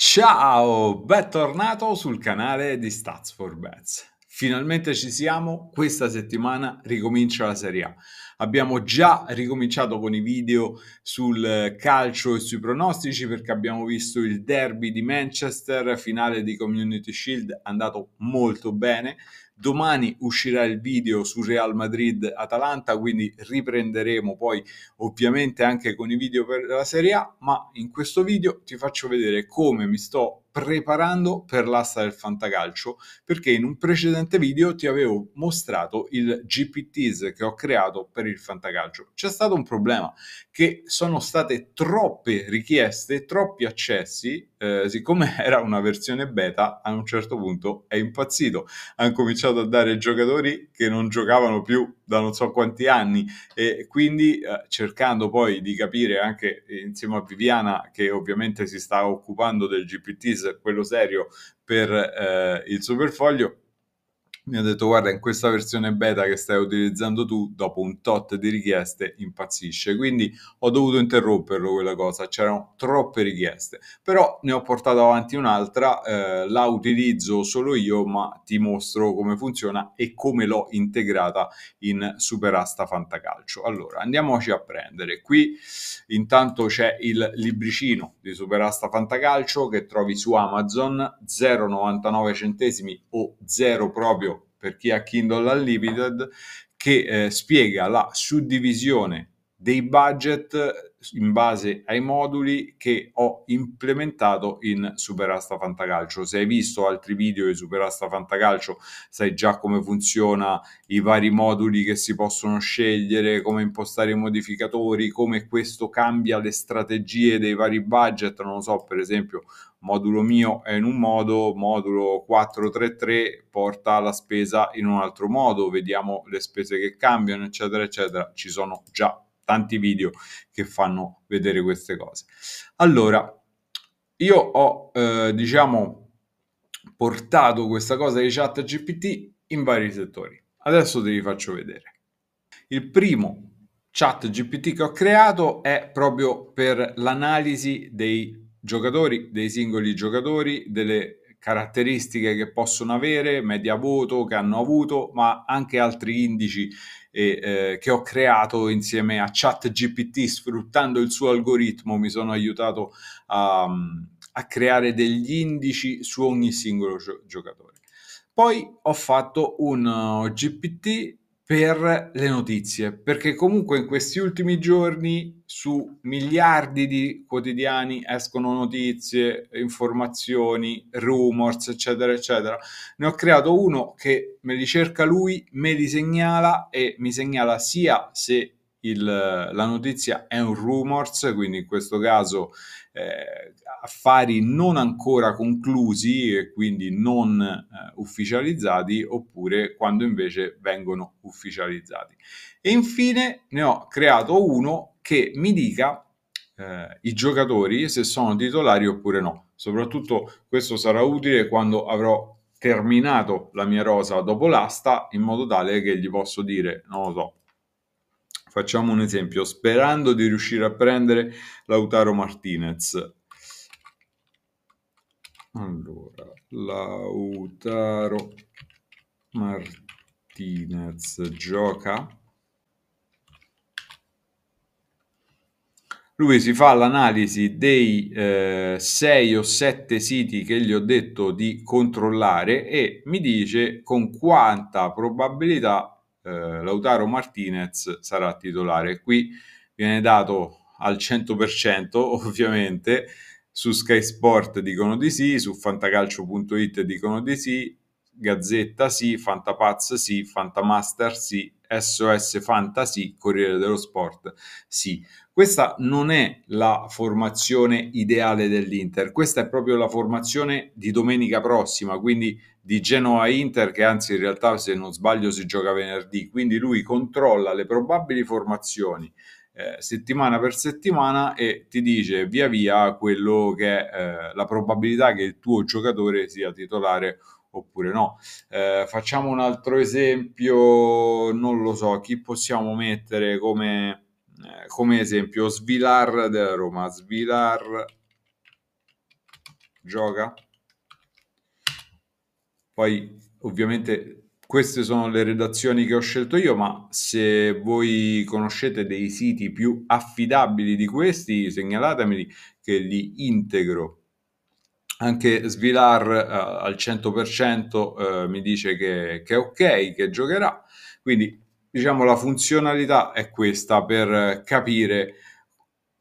Ciao, bentornato sul canale di Stats for Bets. Finalmente ci siamo, questa settimana ricomincia la Serie A. Abbiamo già ricominciato con i video sul calcio e sui pronostici perché abbiamo visto il derby di Manchester, finale di Community Shield, andato molto bene. Domani uscirà il video su Real Madrid-Atalanta, quindi riprenderemo poi ovviamente anche con i video per la Serie A, ma in questo video ti faccio vedere come mi sto preparando per l'asta del fantacalcio perché in un precedente video ti avevo mostrato il GPTs che ho creato per il fantacalcio. C'è stato un problema che sono state troppe richieste, troppi accessi, eh, siccome era una versione beta a un certo punto è impazzito, ha cominciato cominciato a dare giocatori che non giocavano più da non so quanti anni e quindi eh, cercando poi di capire anche insieme a Viviana che ovviamente si sta occupando del GPT, quello serio, per eh, il Superfoglio, mi ha detto guarda in questa versione beta che stai utilizzando tu dopo un tot di richieste impazzisce quindi ho dovuto interromperlo quella cosa c'erano troppe richieste però ne ho portato avanti un'altra eh, la utilizzo solo io ma ti mostro come funziona e come l'ho integrata in Superasta Fantacalcio allora andiamoci a prendere qui intanto c'è il libricino di Superasta Fantacalcio che trovi su Amazon 0,99 centesimi o 0 proprio per chi ha Kindle Unlimited che eh, spiega la suddivisione dei budget in base ai moduli che ho implementato in Superasta Fantacalcio. Se hai visto altri video di Superasta Fantacalcio, sai già come funziona i vari moduli che si possono scegliere, come impostare i modificatori, come questo cambia le strategie dei vari budget. Non so, per esempio, modulo mio è in un modo, modulo 433 porta la spesa in un altro modo, vediamo le spese che cambiano, eccetera, eccetera. Ci sono già tanti video che fanno vedere queste cose. Allora, io ho, eh, diciamo, portato questa cosa di chat GPT in vari settori. Adesso te li faccio vedere. Il primo chat GPT che ho creato è proprio per l'analisi dei giocatori, dei singoli giocatori, delle caratteristiche che possono avere, media voto che hanno avuto, ma anche altri indici e, eh, che ho creato insieme a ChatGPT sfruttando il suo algoritmo mi sono aiutato a, a creare degli indici su ogni singolo gio- giocatore. Poi ho fatto un uh, GPT per le notizie, perché comunque in questi ultimi giorni su miliardi di quotidiani escono notizie, informazioni, rumors, eccetera, eccetera. Ne ho creato uno che me li cerca lui, me li segnala e mi segnala sia se il, la notizia è un rumors, quindi in questo caso eh, affari non ancora conclusi e quindi non eh, ufficializzati oppure quando invece vengono ufficializzati. E infine ne ho creato uno che mi dica eh, i giocatori se sono titolari oppure no. Soprattutto questo sarà utile quando avrò terminato la mia rosa dopo l'asta in modo tale che gli posso dire, non lo so, Facciamo un esempio, sperando di riuscire a prendere Lautaro Martinez. Allora, Lautaro Martinez gioca. Lui si fa l'analisi dei 6 eh, o 7 siti che gli ho detto di controllare e mi dice con quanta probabilità eh, Lautaro Martinez sarà titolare. Qui viene dato al 100% ovviamente, su Sky Sport dicono di sì, su fantacalcio.it dicono di sì, Gazzetta sì, Fantapazz sì, Fantamaster sì, SOS Fantasy, Corriere dello Sport sì. Questa non è la formazione ideale dell'Inter, questa è proprio la formazione di domenica prossima, quindi di Genoa Inter, che anzi in realtà se non sbaglio si gioca venerdì, quindi lui controlla le probabili formazioni eh, settimana per settimana e ti dice via via quello che è eh, la probabilità che il tuo giocatore sia titolare oppure no. Eh, facciamo un altro esempio, non lo so, chi possiamo mettere come, eh, come esempio? Svilar della Roma. Svilar gioca? Poi ovviamente queste sono le redazioni che ho scelto io, ma se voi conoscete dei siti più affidabili di questi, segnalatemeli che li integro. Anche Svilar eh, al 100% eh, mi dice che, che è ok, che giocherà. Quindi diciamo la funzionalità è questa per capire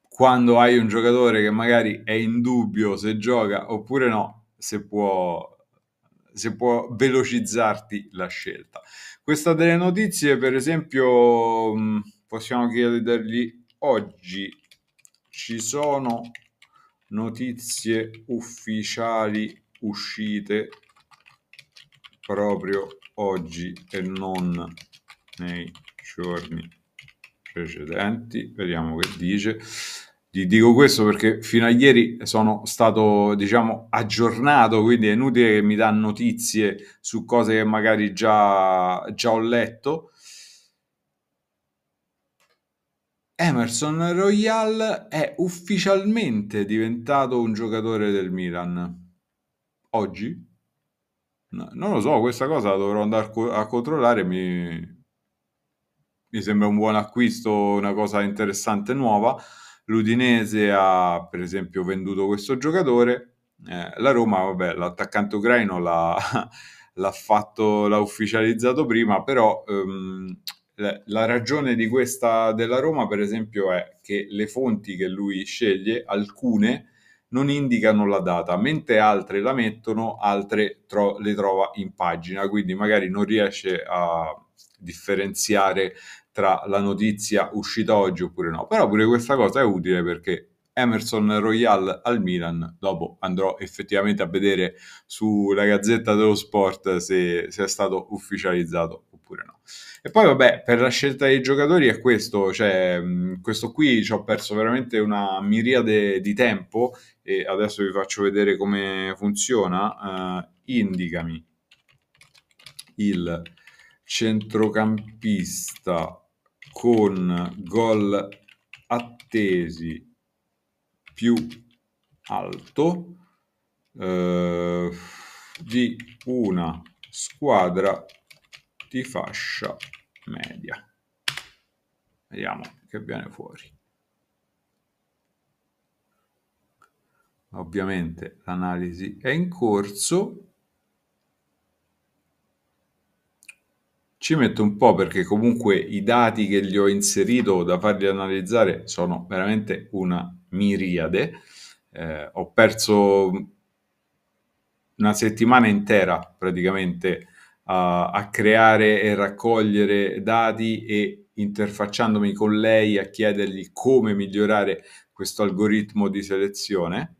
quando hai un giocatore che magari è in dubbio se gioca oppure no, se può se può velocizzarti la scelta. Questa delle notizie, per esempio, mm, possiamo chiedergli oggi ci sono notizie ufficiali uscite proprio oggi e non nei giorni precedenti. Vediamo che dice. Ti dico questo perché fino a ieri sono stato, diciamo, aggiornato, quindi è inutile che mi dà notizie su cose che magari già, già ho letto. Emerson Royal è ufficialmente diventato un giocatore del Milan. Oggi? No, non lo so, questa cosa la dovrò andare a controllare. Mi... mi sembra un buon acquisto, una cosa interessante nuova l'Udinese ha per esempio venduto questo giocatore, eh, la Roma, vabbè, l'attaccante ucraino l'ha, l'ha, fatto, l'ha ufficializzato prima, però ehm, la ragione di questa della Roma, per esempio, è che le fonti che lui sceglie, alcune non indicano la data, mentre altre la mettono, altre tro- le trova in pagina, quindi magari non riesce a differenziare tra la notizia uscita oggi oppure no. Però pure questa cosa è utile perché Emerson Royal al Milan, dopo andrò effettivamente a vedere sulla Gazzetta dello Sport se, se è stato ufficializzato oppure no. E poi vabbè, per la scelta dei giocatori è questo, cioè questo qui ci ho perso veramente una miriade di tempo e adesso vi faccio vedere come funziona. Uh, indicami il centrocampista con gol attesi più alto eh, di una squadra di fascia media. Vediamo che viene fuori. Ovviamente l'analisi è in corso Ci metto un po' perché comunque i dati che gli ho inserito da farli analizzare sono veramente una miriade. Eh, ho perso una settimana intera praticamente a, a creare e raccogliere dati e interfacciandomi con lei a chiedergli come migliorare questo algoritmo di selezione.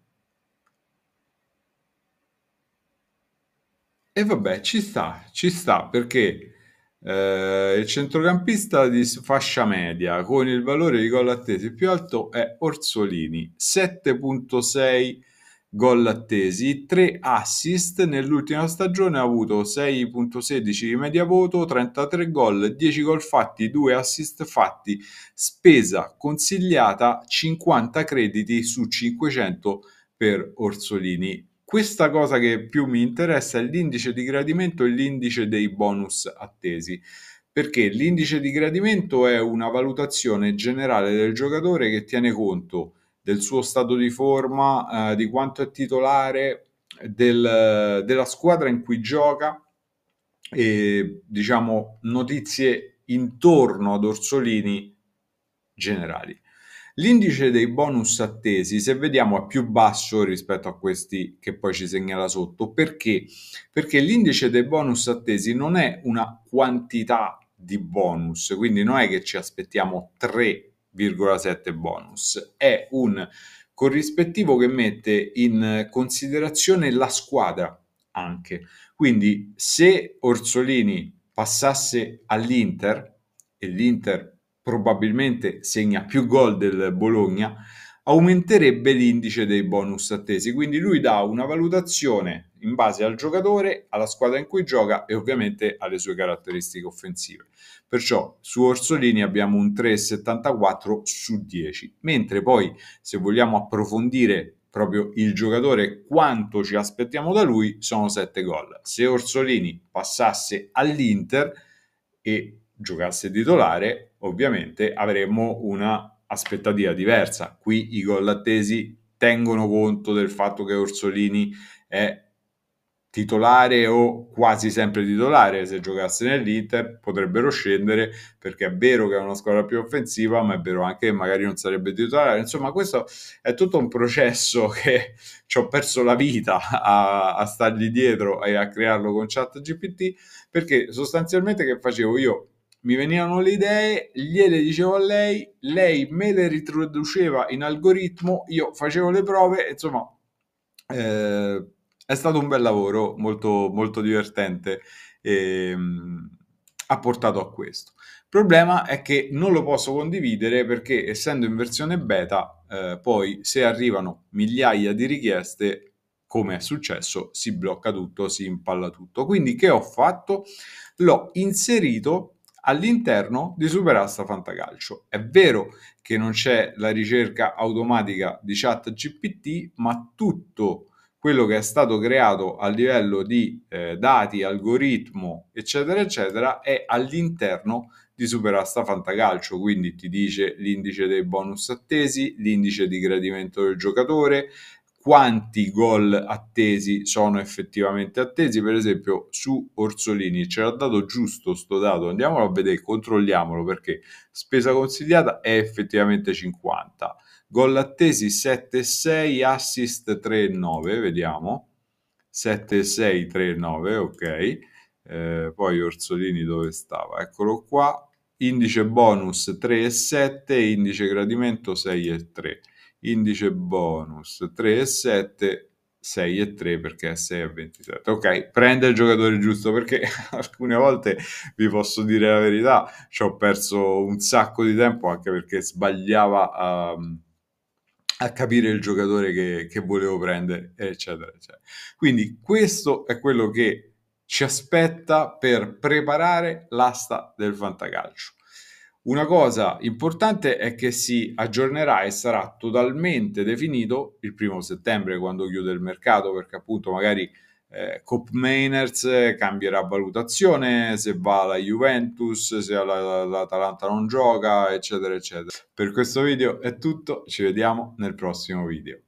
E vabbè, ci sta, ci sta perché eh, il centrocampista di fascia media con il valore di gol attesi più alto è Orsolini, 7.6 gol attesi, 3 assist nell'ultima stagione ha avuto 6.16 di media voto, 33 gol, 10 gol fatti, 2 assist fatti, spesa consigliata 50 crediti su 500 per Orsolini questa cosa che più mi interessa è l'indice di gradimento e l'indice dei bonus attesi perché l'indice di gradimento è una valutazione generale del giocatore che tiene conto del suo stato di forma, eh, di quanto è titolare, del, della squadra in cui gioca e diciamo notizie intorno ad Orsolini generali. L'indice dei bonus attesi, se vediamo, è più basso rispetto a questi che poi ci segnala sotto. Perché? Perché l'indice dei bonus attesi non è una quantità di bonus, quindi non è che ci aspettiamo 3,7 bonus, è un corrispettivo che mette in considerazione la squadra anche. Quindi se Orsolini passasse all'Inter e l'Inter probabilmente segna più gol del Bologna, aumenterebbe l'indice dei bonus attesi. Quindi lui dà una valutazione in base al giocatore, alla squadra in cui gioca e ovviamente alle sue caratteristiche offensive. Perciò su Orsolini abbiamo un 3,74 su 10, mentre poi se vogliamo approfondire proprio il giocatore quanto ci aspettiamo da lui sono 7 gol. Se Orsolini passasse all'Inter e giocasse titolare, ovviamente avremo una aspettativa diversa. Qui i gol attesi tengono conto del fatto che Orsolini è titolare o quasi sempre titolare, se giocasse nell'Inter potrebbero scendere perché è vero che è una squadra più offensiva, ma è vero anche che magari non sarebbe titolare. Insomma, questo è tutto un processo che ci ho perso la vita a, a stargli dietro e a crearlo con chat GPT perché sostanzialmente che facevo io mi venivano le idee, gliele dicevo a lei, lei me le ritraduceva in algoritmo, io facevo le prove, insomma, eh, è stato un bel lavoro, molto, molto divertente e ehm, mh, ha portato a questo. Il problema è che non lo posso condividere perché essendo in versione beta, eh, poi se arrivano migliaia di richieste, come è successo, si blocca tutto, si impalla tutto. Quindi che ho fatto? L'ho inserito all'interno di Superasta Fantacalcio. È vero che non c'è la ricerca automatica di chat GPT, ma tutto quello che è stato creato a livello di eh, dati, algoritmo, eccetera, eccetera, è all'interno di Superasta Fantacalcio, quindi ti dice l'indice dei bonus attesi, l'indice di gradimento del giocatore, quanti gol attesi sono effettivamente attesi. Per esempio, su Orsolini ce l'ha dato giusto sto dato, andiamolo a vedere, controlliamolo perché spesa consigliata è effettivamente 50. Gol attesi 7-6, assist 3-9, vediamo. 7-6-3-9, ok. Eh, poi Orsolini dove stava? Eccolo qua. Indice bonus 3,7, indice gradimento 6,3 indice bonus 3 e 7 6 e 3 perché è 6 e 27 ok prende il giocatore giusto perché alcune volte vi posso dire la verità ci ho perso un sacco di tempo anche perché sbagliava a, a capire il giocatore che, che volevo prendere eccetera eccetera quindi questo è quello che ci aspetta per preparare l'asta del fantacalcio una cosa importante è che si aggiornerà e sarà totalmente definito il primo settembre quando chiude il mercato, perché appunto magari eh, Cop Mainers cambierà valutazione se va alla Juventus, se l'Atalanta non gioca, eccetera, eccetera. Per questo video è tutto, ci vediamo nel prossimo video.